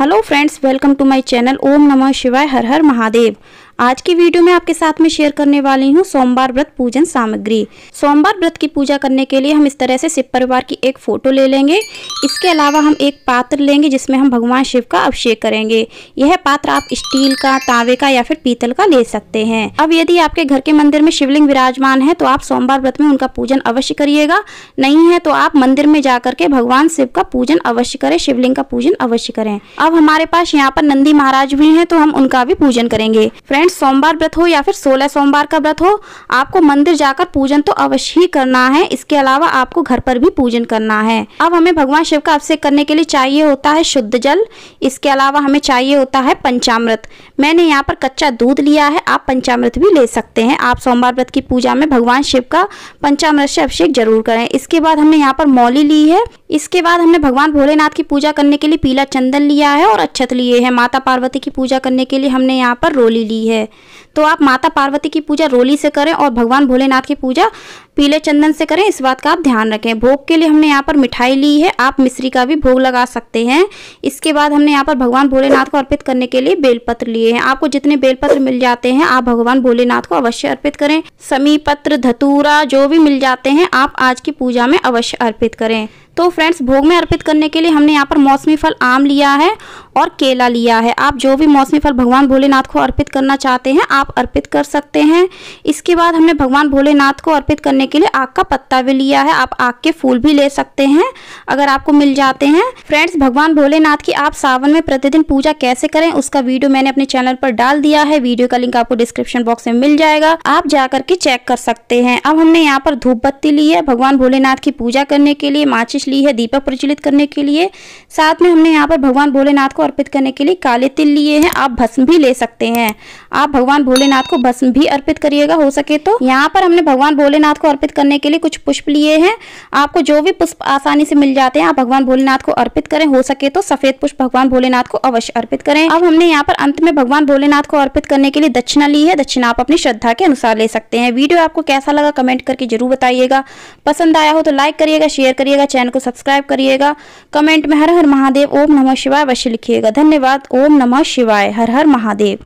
hello friends welcome to my channel ओम नमः शिवाय हर हर महादेव आज की वीडियो में आपके साथ में शेयर करने वाली हूँ सोमवार व्रत पूजन सामग्री सोमवार व्रत की पूजा करने के लिए हम इस तरह से शिव परिवार की एक फ़ोटो ले लेंगे इसके अलावा हम एक पात्र लेंगे जिसमें हम भगवान शिव का अभिषेक करेंगे यह पात्र आप स्टील का तावे का या फिर पीतल का ले सकते हैं अब यदि आपके घर के मंदिर में शिवलिंग विराजमान है तो आप सोमवार व्रत में उनका पूजन अवश्य करिएगा नहीं है तो आप मंदिर में जाकर के भगवान शिव का पूजन अवश्य करें शिवलिंग का पूजन अवश्य करें अब हमारे पास यहाँ पर नंदी महाराज भी हैं तो हम उनका भी पूजन करेंगे फ्रेंड फ्रेंड सोमवार व्रत हो या फिर सोलह सोमवार का व्रत हो आपको मंदिर जाकर पूजन तो अवश्य ही करना है इसके अलावा आपको घर पर भी पूजन करना है अब हमें भगवान शिव का अभिषेक करने के लिए चाहिए होता है शुद्ध जल इसके अलावा हमें चाहिए होता है पंचामृत मैंने यहाँ पर कच्चा दूध लिया है आप पंचामृत भी ले सकते हैं आप सोमवार व्रत की पूजा में भगवान शिव का पंचामृत से अभिषेक जरूर करें इसके बाद हमने यहाँ पर मौली ली है इसके बाद हमने भगवान भोलेनाथ की पूजा करने के लिए पीला चंदन लिया है और अक्षत लिए है माता पार्वती की पूजा करने के लिए हमने यहाँ पर रोली ली है है तो आप माता पार्वती की पूजा रोली से करें और भगवान भोलेनाथ की पूजा पीले चंदन से करें इस बात का आप ध्यान रखें भोग के लिए हमने यहाँ पर मिठाई ली है आप मिश्री का भी भोग लगा सकते हैं इसके बाद हमने यहाँ पर भगवान भोलेनाथ को अर्पित करने के लिए बेलपत्र लिए हैं आपको जितने बेलपत्र मिल जाते हैं आप भगवान भोलेनाथ को अवश्य अर्पित करें समी पत्र धतूरा जो भी मिल जाते हैं आप आज की पूजा में अवश्य अर्पित करें तो फ्रेंड्स भोग में अर्पित करने के लिए हमने यहाँ पर मौसमी फल आम लिया है और केला लिया है आप जो भी मौसमी फल भगवान भोलेनाथ को अर्पित करना चाहते हैं आप अर्पित कर सकते हैं इसके बाद हमने भगवान भोलेनाथ को अर्पित करने करने के लिए आग का पत्ता भी लिया है आप आग के फूल भी ले सकते हैं अगर आपको मिल जाते हैं फ्रेंड्स भगवान भोलेनाथ की आप सावन में प्रतिदिन पूजा कैसे करें उसका वीडियो मैंने अपने चैनल पर डाल दिया है वीडियो का लिंक आपको डिस्क्रिप्शन बॉक्स में मिल जाएगा आप जाकर के चेक कर सकते हैं अब हमने यहाँ पर धूप बत्ती ली है भगवान भोलेनाथ की पूजा करने के लिए माचिस ली है दीपक प्रज्वलित करने के लिए साथ में हमने यहाँ पर भगवान भोलेनाथ को अर्पित करने के लिए काले तिल लिए हैं आप भस्म भी ले सकते हैं आप भगवान भोलेनाथ को भस्म भी अर्पित करिएगा हो सके तो यहाँ पर हमने भगवान भोलेनाथ को अर्पित करने के लिए कुछ पुष्प लिए हैं आपको जो भी पुष्प आसानी से मिल जाते हैं आप भगवान भोलेनाथ को अर्पित करें हो सके तो सफेद पुष्प भगवान भोलेनाथ को अवश्य अर्पित करें अब हमने यहाँ पर अंत में भगवान भोलेनाथ को अर्पित करने के लिए दक्षिणा ली है दक्षिणा आप अपनी श्रद्धा के अनुसार ले सकते हैं वीडियो आपको कैसा लगा कमेंट करके जरूर बताइएगा पसंद आया हो तो लाइक करिएगा शेयर करिएगा चैनल को सब्सक्राइब करिएगा कमेंट में हर हर महादेव ओम नमः शिवाय अवश्य लिखिएगा धन्यवाद ओम नमः शिवाय हर हर महादेव